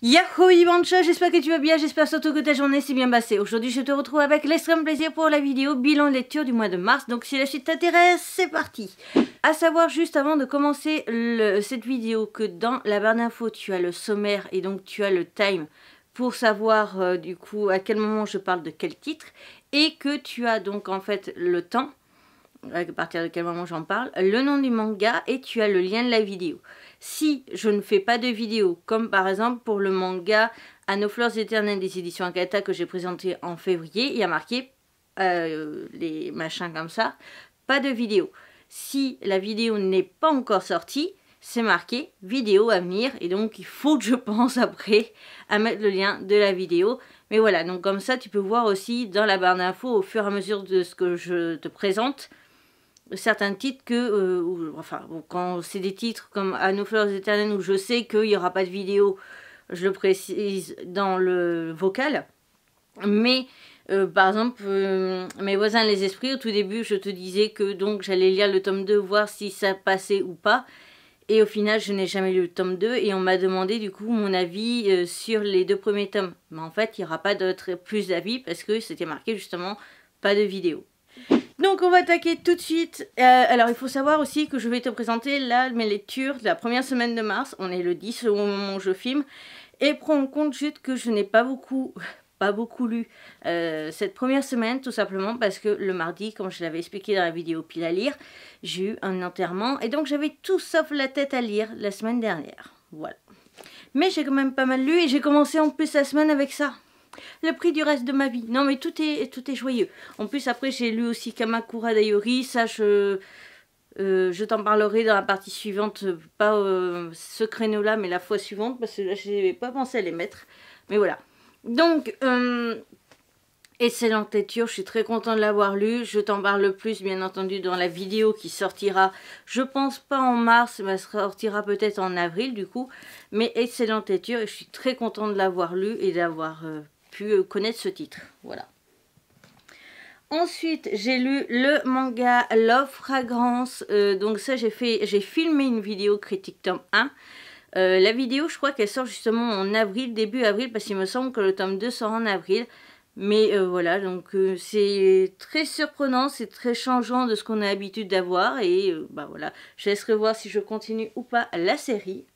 Yahoo chat, j'espère que tu vas bien, j'espère surtout que ta journée s'est bien passée. Aujourd'hui je te retrouve avec l'extrême plaisir pour la vidéo bilan de lecture du mois de mars, donc si la suite t'intéresse, c'est parti A savoir juste avant de commencer cette vidéo que dans la barre d'infos tu as le sommaire et donc tu as le time pour savoir euh, du coup à quel moment je parle de quel titre et que tu as donc en fait le temps à partir de quel moment j'en parle, le nom du manga et tu as le lien de la vidéo. Si je ne fais pas de vidéo, comme par exemple pour le manga À fleurs éternelles des éditions Akata que j'ai présenté en février, il y a marqué euh, les machins comme ça, pas de vidéo. Si la vidéo n'est pas encore sortie, c'est marqué vidéo à venir et donc il faut que je pense après à mettre le lien de la vidéo. Mais voilà, donc comme ça tu peux voir aussi dans la barre d'infos au fur et à mesure de ce que je te présente certains titres que, euh, enfin, quand c'est des titres comme À nos fleurs éternelles où je sais qu'il n'y aura pas de vidéo, je le précise dans le vocal. Mais euh, par exemple, euh, mes voisins les esprits, au tout début, je te disais que donc j'allais lire le tome 2, voir si ça passait ou pas. Et au final, je n'ai jamais lu le tome 2 et on m'a demandé du coup mon avis sur les deux premiers tomes. Mais en fait, il n'y aura pas d'autres, plus d'avis parce que c'était marqué justement pas de vidéo. Donc on va attaquer tout de suite. Euh, alors il faut savoir aussi que je vais te présenter là mes lectures de la première semaine de mars. On est le 10 au moment où je filme. Et prends en compte juste que je n'ai pas beaucoup, pas beaucoup lu euh, cette première semaine, tout simplement parce que le mardi, comme je l'avais expliqué dans la vidéo pile à lire, j'ai eu un enterrement et donc j'avais tout sauf la tête à lire la semaine dernière. Voilà. Mais j'ai quand même pas mal lu et j'ai commencé en plus la semaine avec ça le prix du reste de ma vie. Non mais tout est, tout est joyeux. En plus après j'ai lu aussi Kamakura Dayori, ça euh, je... t'en parlerai dans la partie suivante, pas euh, ce créneau-là, mais la fois suivante, parce que là, je n'avais pas pensé à les mettre. Mais voilà. Donc, excellent euh, excellente je suis très content de l'avoir lu. Je t'en parle plus, bien entendu, dans la vidéo qui sortira, je pense pas en mars, mais elle sortira peut-être en avril, du coup. Mais excellent lecture, et je suis très content de l'avoir lu et d'avoir euh, connaître ce titre. Voilà. Ensuite, j'ai lu le manga Love Fragrance. Euh, donc ça, j'ai fait, j'ai filmé une vidéo critique tome 1. Euh, la vidéo, je crois qu'elle sort justement en avril, début avril, parce qu'il me semble que le tome 2 sort en avril. Mais voilà, donc c'est très surprenant, c'est très changeant de ce qu'on a l'habitude d'avoir. Et bah voilà, je laisserai voir si je continue ou pas la série.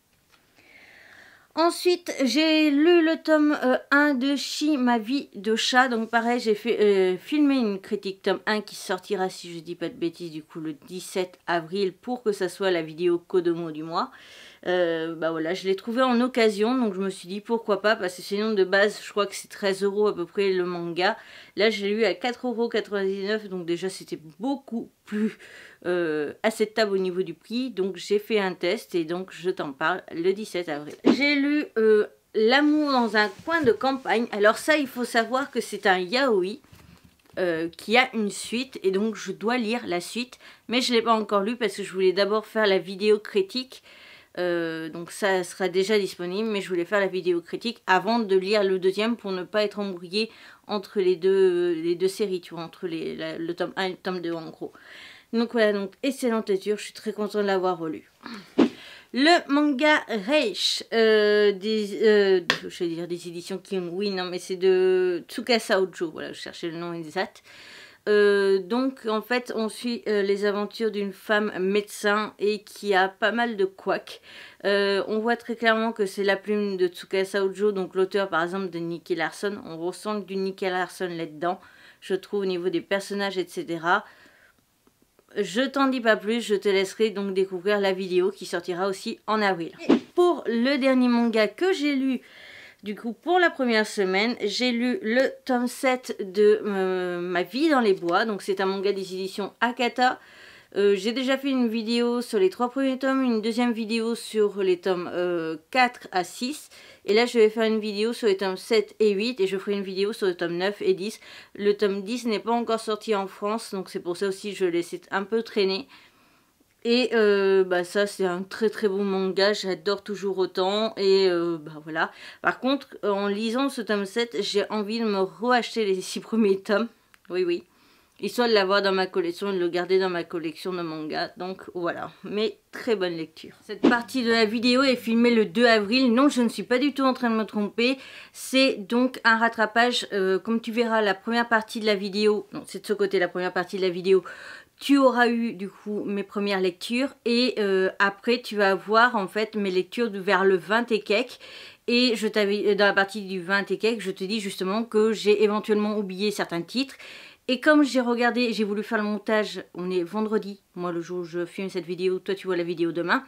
Ensuite, j'ai lu le tome 1 euh, de Chi, ma vie de chat. Donc pareil, j'ai fait euh, filmé une critique tome 1 qui sortira, si je dis pas de bêtises, du coup le 17 avril pour que ça soit la vidéo codomo du mois. Euh, bah voilà, je l'ai trouvé en occasion, donc je me suis dit pourquoi pas, parce que sinon de base, je crois que c'est 13 euros à peu près le manga. Là, je l'ai lu à 4,99€, donc déjà c'était beaucoup plus cette euh, acceptable au niveau du prix. Donc j'ai fait un test et donc je t'en parle le 17 avril. J'ai lu euh, L'amour dans un coin de campagne. Alors ça, il faut savoir que c'est un yaoi. qui a une suite et donc je dois lire la suite mais je ne l'ai pas encore lu parce que je voulais d'abord faire la vidéo critique euh, donc ça sera déjà disponible, mais je voulais faire la vidéo critique avant de lire le deuxième pour ne pas être embrouillé entre les deux, les deux séries, tu vois, entre les, le tome 1 et le tome 2 en gros. Donc voilà, donc excellente lecture, je suis très contente de l'avoir relu. Le manga Reich, euh, euh, je vais dire des éditions oui non mais c'est de Tsukasa Ojo, voilà, je cherchais le nom exact. Euh, donc en fait on suit euh, les aventures d'une femme médecin et qui a pas mal de couacs. Euh, on voit très clairement que c'est la plume de Tsukasa Ojo, donc l'auteur par exemple de Nicky Larson. On ressent du Nicky Larson là-dedans, je trouve au niveau des personnages, etc. Je t'en dis pas plus, je te laisserai donc découvrir la vidéo qui sortira aussi en avril. pour le dernier manga que j'ai lu, du coup, pour la première semaine, j'ai lu le tome 7 de euh, Ma vie dans les bois. Donc, c'est un manga des éditions Akata. Euh, j'ai déjà fait une vidéo sur les trois premiers tomes, une deuxième vidéo sur les tomes 4 euh, à 6. Et là, je vais faire une vidéo sur les tomes 7 et 8 et je ferai une vidéo sur les tomes 9 et 10. Le tome 10 n'est pas encore sorti en France, donc c'est pour ça aussi que je laisse un peu traîner. Et euh, bah ça c'est un très très bon manga, j'adore toujours autant et euh, bah voilà. Par contre en lisant ce tome 7 j'ai envie de me reacheter les 6 premiers tomes, oui oui. Histoire de l'avoir dans ma collection et de le garder dans ma collection de mangas, donc voilà. Mais très bonne lecture. Cette partie de la vidéo est filmée le 2 avril, non je ne suis pas du tout en train de me tromper. C'est donc un rattrapage, euh, comme tu verras la première partie de la vidéo, non c'est de ce côté la première partie de la vidéo tu auras eu du coup mes premières lectures et euh, après tu vas avoir en fait mes lectures vers le 20 et quelques et je euh, dans la partie du 20 et quelques je te dis justement que j'ai éventuellement oublié certains titres et comme j'ai regardé, j'ai voulu faire le montage, on est vendredi, moi le jour où je filme cette vidéo, toi tu vois la vidéo demain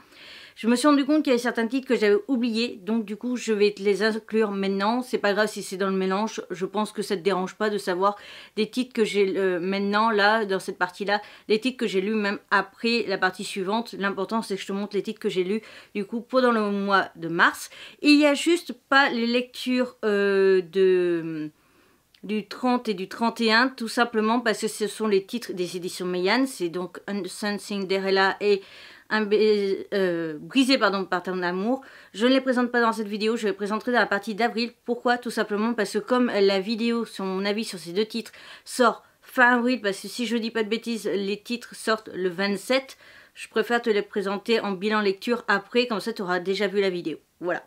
je me suis rendu compte qu'il y avait certains titres que j'avais oubliés, donc du coup je vais les inclure maintenant. C'est pas grave si c'est dans le mélange, je pense que ça te dérange pas de savoir des titres que j'ai euh, maintenant, là, dans cette partie-là, des titres que j'ai lus même après la partie suivante. L'important c'est que je te montre les titres que j'ai lus du coup pendant le mois de mars. Il y a juste pas les lectures euh, de du 30 et du 31, tout simplement parce que ce sont les titres des éditions Mayan, c'est donc Sensing Derella et un euh, brisé pardon, par ton amour. Je ne les présente pas dans cette vidéo, je les présenterai dans la partie d'avril. Pourquoi Tout simplement parce que comme la vidéo sur mon avis sur ces deux titres sort fin avril, parce que si je dis pas de bêtises, les titres sortent le 27, je préfère te les présenter en bilan lecture après, comme ça tu auras déjà vu la vidéo. Voilà.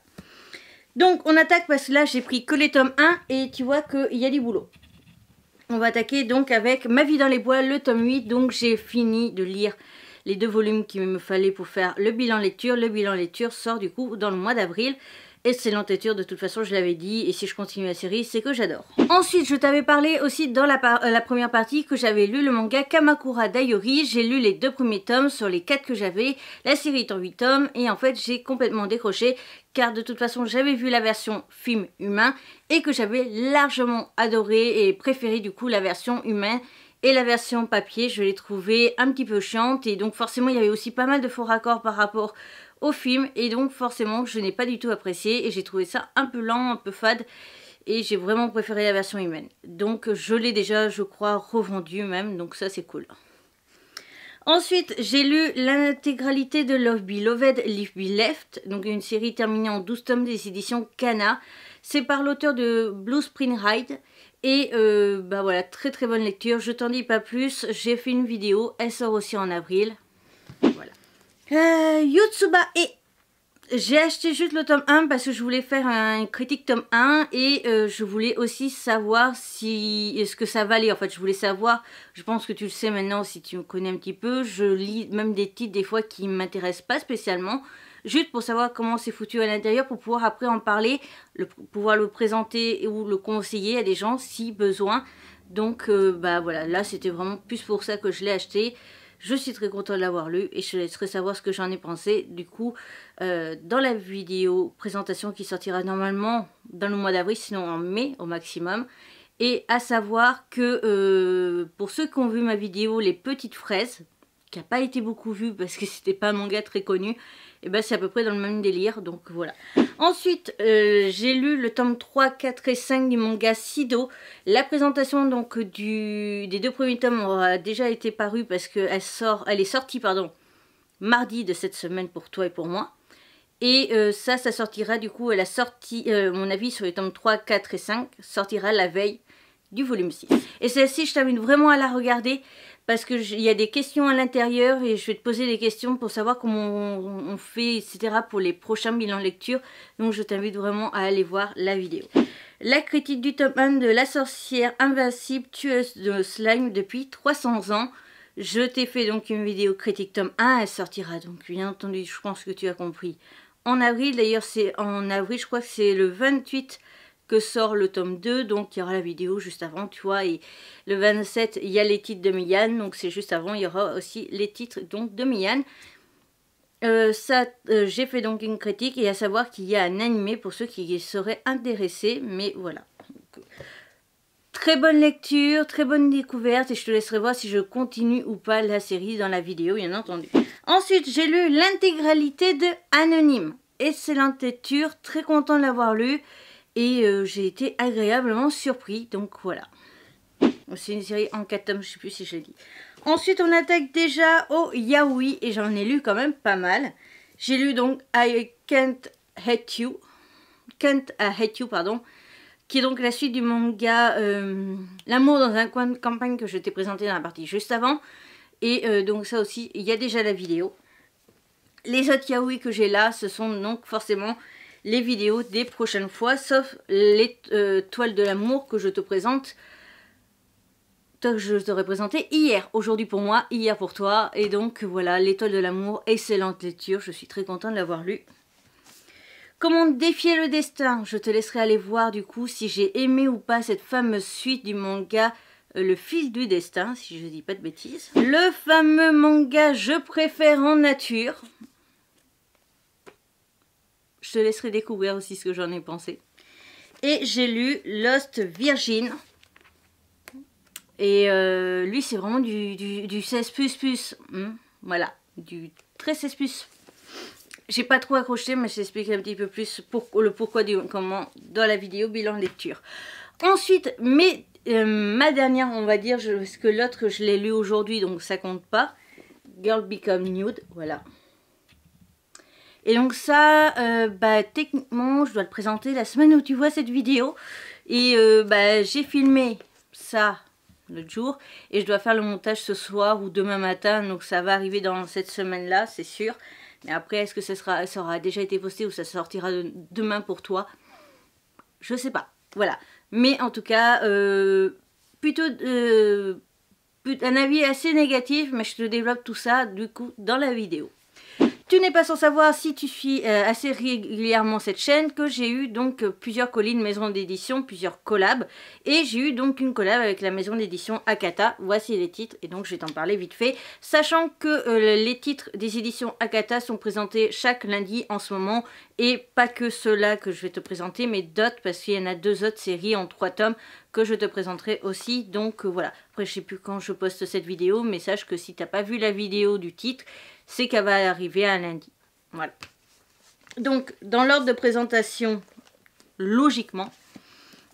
Donc on attaque parce que là j'ai pris que les tomes 1 et tu vois qu'il y a du boulot. On va attaquer donc avec Ma vie dans les bois, le tome 8. Donc j'ai fini de lire les deux volumes qu'il me fallait pour faire le bilan lecture. Le bilan lecture sort du coup dans le mois d'avril. c'est lecture, de toute façon je l'avais dit, et si je continue la série, c'est que j'adore. Ensuite, je t'avais parlé aussi dans la, euh, la première partie que j'avais lu le manga Kamakura Dayori, j'ai lu les deux premiers tomes sur les quatre que j'avais, la série est en huit tomes, et en fait j'ai complètement décroché, car de toute façon j'avais vu la version film humain, et que j'avais largement adoré et préféré du coup la version humaine, et la version papier, je l'ai trouvée un petit peu chiante et donc forcément il y avait aussi pas mal de faux raccords par rapport au film et donc forcément je n'ai pas du tout apprécié et j'ai trouvé ça un peu lent, un peu fade et j'ai vraiment préféré la version humaine. Donc je l'ai déjà je crois revendue même donc ça c'est cool. Ensuite, j'ai lu l'intégralité de Love Loved, Live Be Left, donc une série terminée en 12 tomes des éditions Kana. C'est par l'auteur de Blue Spring Ride. Et euh, bah voilà, très très bonne lecture. Je t'en dis pas plus. J'ai fait une vidéo. Elle sort aussi en avril. Voilà. Euh, et j'ai acheté juste le tome 1 parce que je voulais faire un critique tome 1 et euh, je voulais aussi savoir si ce que ça valait. En fait, je voulais savoir, je pense que tu le sais maintenant si tu me connais un petit peu, je lis même des titres des fois qui ne m'intéressent pas spécialement juste pour savoir comment c'est foutu à l'intérieur, pour pouvoir après en parler, pouvoir le présenter ou le conseiller à des gens si besoin. Donc euh, bah, voilà, là c'était vraiment plus pour ça que je l'ai acheté. Je suis très contente de l'avoir lu et je laisserai savoir ce que j'en ai pensé. Du coup, euh, dans la vidéo présentation qui sortira normalement dans le mois d'avril, sinon en mai au maximum. Et à savoir que euh, pour ceux qui ont vu ma vidéo Les Petites Fraises, qui n'a pas été beaucoup vue parce que c'était pas un manga très connu, et eh ben c'est à peu près dans le même délire, donc voilà. Ensuite, euh, j'ai lu le tome 3, 4 et 5 du manga Sido. La présentation donc du, des deux premiers tomes aura déjà été parue parce qu'elle sort, elle est sortie pardon, mardi de cette semaine pour toi et pour moi. Et euh, ça, ça sortira du coup la sortie, euh, mon avis sur les tomes 3, 4 et 5, sortira la veille du volume 6. Et celle-ci, je termine vraiment à la regarder parce qu'il y a des questions à l'intérieur et je vais te poser des questions pour savoir comment on, fait, etc. pour les prochains bilans lecture. Donc je t'invite vraiment à aller voir la vidéo. La critique du tome 1 de La sorcière invincible tueuse de slime depuis 300 ans. Je t'ai fait donc une vidéo critique tome 1, elle sortira donc bien entendu, je pense que tu as compris. En avril, d'ailleurs c'est en avril, je crois que c'est le 28 que sort le tome 2, donc il y aura la vidéo juste avant, tu vois, et le 27, il y a les titres de Miyan, donc c'est juste avant, il y aura aussi les titres donc de Miyan. Euh, ça, euh, j'ai fait donc une critique et à savoir qu'il y a un animé pour ceux qui seraient intéressés, mais voilà. très bonne lecture, très bonne découverte et je te laisserai voir si je continue ou pas la série dans la vidéo, bien entendu. Ensuite, j'ai lu l'intégralité de Anonyme. Excellente lecture, très content de l'avoir lu et euh, j'ai été agréablement surpris, donc voilà. C'est une série en 4 tomes, je ne sais plus si je l'ai dit. Ensuite, on attaque déjà au Yaoi, et j'en ai lu quand même pas mal. J'ai lu donc I Can't Hate You, Can't Hate You, pardon, qui est donc la suite du manga euh, L'amour dans un coin de campagne que je t'ai présenté dans la partie juste avant. Et euh, donc ça aussi, il y a déjà la vidéo. Les autres yaoi que j'ai là, ce sont donc forcément les vidéos des prochaines fois, sauf les euh, toiles de l'amour que je te présente, que je t'aurais présenté hier. Aujourd'hui pour moi, hier pour toi. Et donc voilà, l'étoile de l'amour, excellente lecture, je suis très contente de l'avoir lu. Comment défier le destin Je te laisserai aller voir du coup si j'ai aimé ou pas cette fameuse suite du manga euh, Le fils du destin, si je dis pas de bêtises. Le fameux manga Je préfère en nature. Je te laisserai découvrir aussi ce que j'en ai pensé. Et j'ai lu Lost Virgin. Et euh, lui, c'est vraiment du, 16 plus plus. Hein. Voilà, du très 16 plus. J'ai pas trop accroché, mais j'explique un petit peu plus pour, le pourquoi du comment dans la vidéo bilan lecture. Ensuite, mais euh, ma dernière, on va dire, je, parce que l'autre, je l'ai lu aujourd'hui, donc ça compte pas. Girl Become Nude, voilà. Et donc ça, euh, bah, techniquement, je dois le présenter la semaine où tu vois cette vidéo. Et euh, bah, j'ai filmé ça l'autre jour et je dois faire le montage ce soir ou demain matin. Donc ça va arriver dans cette semaine-là, c'est sûr. Mais après, est-ce que ça, sera, aura déjà été posté ou ça sortira demain pour toi Je sais pas. Voilà. Mais en tout cas, euh, plutôt un avis assez négatif, mais je te développe tout ça du coup dans la vidéo. Tu n'es pas sans savoir si tu suis euh, assez régulièrement cette chaîne que j'ai eu donc euh, plusieurs collines maisons d'édition, plusieurs collabs et j'ai eu donc une collab avec la maison d'édition Akata. Voici les titres et donc je vais t'en parler vite fait, sachant que euh, les titres des éditions Akata sont présentés chaque lundi en ce moment et pas que ceux-là que je vais te présenter mais d'autres parce qu'il y en a deux autres séries en trois tomes que je te présenterai aussi. Donc voilà. Après je sais plus quand je poste cette vidéo mais sache que si tu t'as pas vu la vidéo du titre, c'est qu'elle va arriver à lundi. Voilà. Donc, dans l'ordre de présentation, logiquement,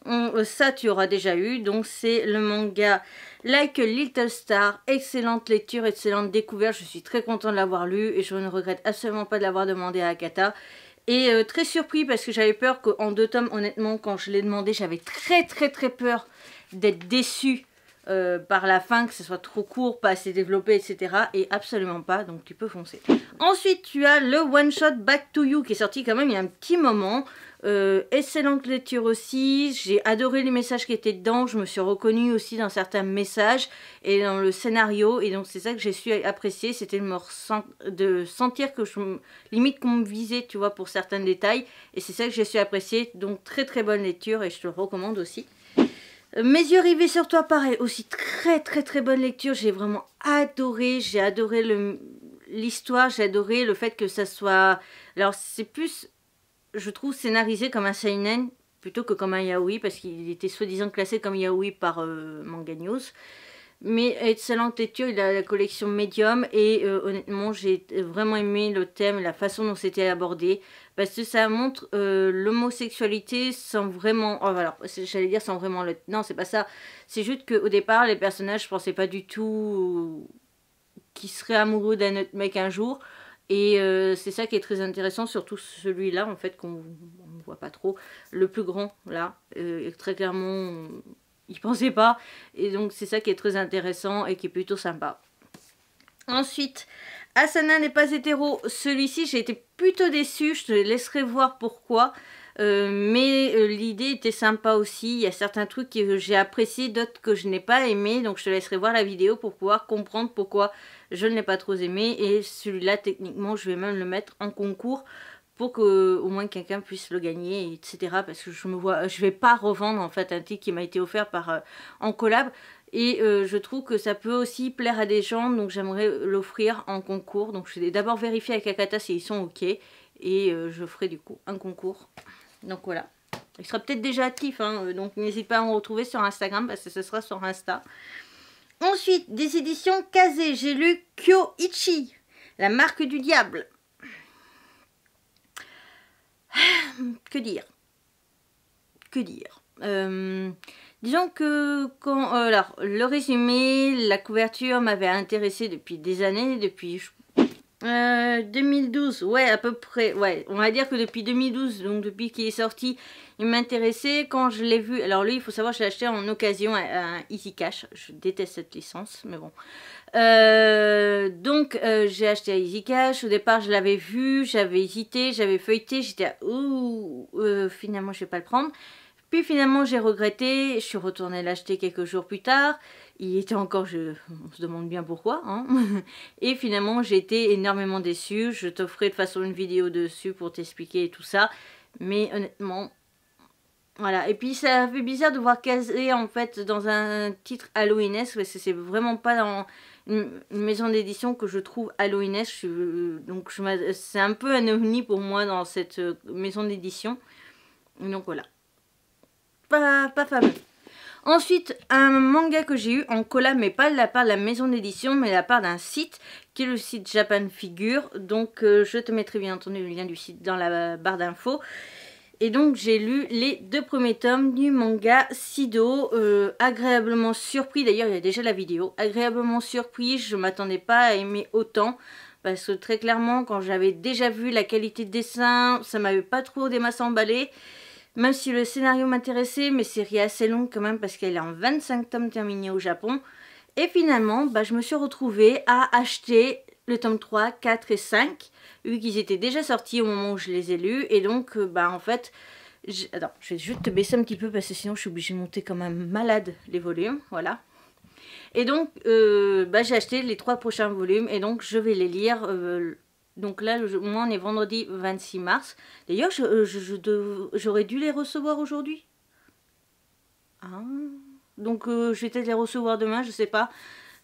euh, ça tu auras déjà eu. Donc, c'est le manga Like a Little Star. Excellente lecture, excellente découverte. Je suis très content de l'avoir lu et je ne regrette absolument pas de l'avoir demandé à Akata. Et euh, très surpris parce que j'avais peur qu'en deux tomes, honnêtement, quand je l'ai demandé, j'avais très très très peur d'être déçue euh, par la fin, que ce soit trop court, pas assez développé, etc. Et absolument pas, donc tu peux foncer. Ensuite, tu as le One Shot Back to You qui est sorti quand même il y a un petit moment. Euh, excellente lecture aussi, j'ai adoré les messages qui étaient dedans, je me suis reconnue aussi dans certains messages et dans le scénario, et donc c'est ça que j'ai su apprécier, c'était de, de sentir que je limite qu'on me visait, tu vois, pour certains détails, et c'est ça que j'ai su apprécier, donc très très bonne lecture et je te le recommande aussi. Mes yeux rivés sur toi, pareil, aussi très très très bonne lecture. J'ai vraiment adoré, j'ai adoré l'histoire, j'ai adoré le fait que ça soit... Alors c'est plus, je trouve, scénarisé comme un seinen plutôt que comme un yaoi parce qu'il était soi-disant classé comme yaoi par euh, Manga News. Mais Excellent lecture, il a la collection Medium et euh, honnêtement j'ai vraiment aimé le thème, la façon dont c'était abordé parce que ça montre euh, l'homosexualité sans vraiment... Oh, alors j'allais dire sans vraiment le... Non c'est pas ça, c'est juste qu'au départ les personnages je pensais pas du tout qu'ils seraient amoureux d'un autre mec un jour et euh, c'est ça qui est très intéressant, surtout celui-là en fait qu'on voit pas trop, le plus grand là, très clairement ne pensait pas. Et donc c'est ça qui est très intéressant et qui est plutôt sympa. Ensuite, Asana n'est pas hétéro. Celui-ci, j'ai été plutôt déçue. Je te laisserai voir pourquoi. Euh, mais euh, l'idée était sympa aussi. Il y a certains trucs que j'ai appréciés, d'autres que je n'ai pas aimé. Donc je te laisserai voir la vidéo pour pouvoir comprendre pourquoi je ne l'ai pas trop aimé. Et celui-là, techniquement, je vais même le mettre en concours pour que au moins quelqu'un puisse le gagner, etc. Parce que je me vois, je vais pas revendre en fait un titre qui m'a été offert par euh, en collab. Et euh, je trouve que ça peut aussi plaire à des gens, donc j'aimerais l'offrir en concours. Donc je vais d'abord vérifier avec Akata s'ils ils sont OK. Et euh, je ferai du coup un concours. Donc voilà. Il sera peut-être déjà actif, hein, donc n'hésite pas à me retrouver sur Instagram parce que ce sera sur Insta. Ensuite, des éditions Kazé, j'ai lu Kyoichi, la marque du diable. que dire Que dire euh, Disons que quand, euh, alors, le résumé, la couverture m'avait intéressé depuis des années, depuis 2012, euh, ouais, à peu près, ouais. On va dire que depuis 2012, donc depuis qu'il est sorti, il m'intéressait. Quand je l'ai vu, alors lui, il faut savoir, je l'ai acheté en occasion à, Easy Cash. Je déteste cette licence, mais bon. Euh, donc, euh, j'ai acheté à Easy Cash. Au départ, je l'avais vu, j'avais hésité, j'avais feuilleté. J'étais, à... ouh, euh, finalement, je vais pas le prendre. Puis finalement, j'ai regretté. Je suis retournée l'acheter quelques jours plus tard il était encore, je, on se demande bien pourquoi. Hein et finalement, j'ai été énormément déçue. Je t'offrais de façon une vidéo dessus pour t'expliquer tout ça. Mais honnêtement, voilà. Et puis, ça fait bizarre de voir caser en fait dans un titre Halloweenesque parce que c'est vraiment pas dans une maison d'édition que je trouve Halloweenesque. Donc, c'est un peu un ovni pour moi dans cette euh, maison d'édition. Donc voilà. pas fameux. Ensuite, un manga que j'ai eu en collab, mais pas de la part de la maison d'édition, mais de la part d'un site, qui est le site Japan Figure. Donc euh, je te mettrai bien entendu le lien du site dans la barre d'infos. Et donc j'ai lu les deux premiers tomes du manga Sido, euh, agréablement surpris, d'ailleurs il y a déjà la vidéo, agréablement surpris, je ne m'attendais pas à aimer autant, parce que très clairement quand j'avais déjà vu la qualité de dessin, ça m'avait pas trop des masses emballées, même si le scénario m'intéressait, mais série assez long quand même parce qu'elle est en 25 tomes terminés au Japon. Et finalement, bah, je me suis retrouvée à acheter le tome 3, 4 et 5, vu qu'ils étaient déjà sortis au moment où je les ai lus. Et donc, euh, bah, en fait, je... Attends, je vais juste te baisser un petit peu parce que sinon je suis obligée de monter comme un malade les volumes. Voilà. Et donc, euh, bah, j'ai acheté les trois prochains volumes et donc je vais les lire euh, donc là, moi, on est vendredi 26 mars. D'ailleurs, j'aurais je, euh, j'aurais dû les recevoir aujourd'hui. Ah. Donc, euh, je vais peut-être les recevoir demain, je sais pas.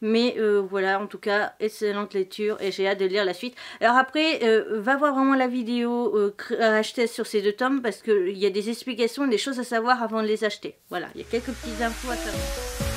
Mais euh, voilà, en tout cas, excellente lecture et j'ai hâte de lire la suite. Alors après, va voir vraiment la vidéo achetée sur ces deux tomes parce qu'il y a des explications, des choses à savoir avant de les acheter. Voilà, il y a quelques petites infos à savoir.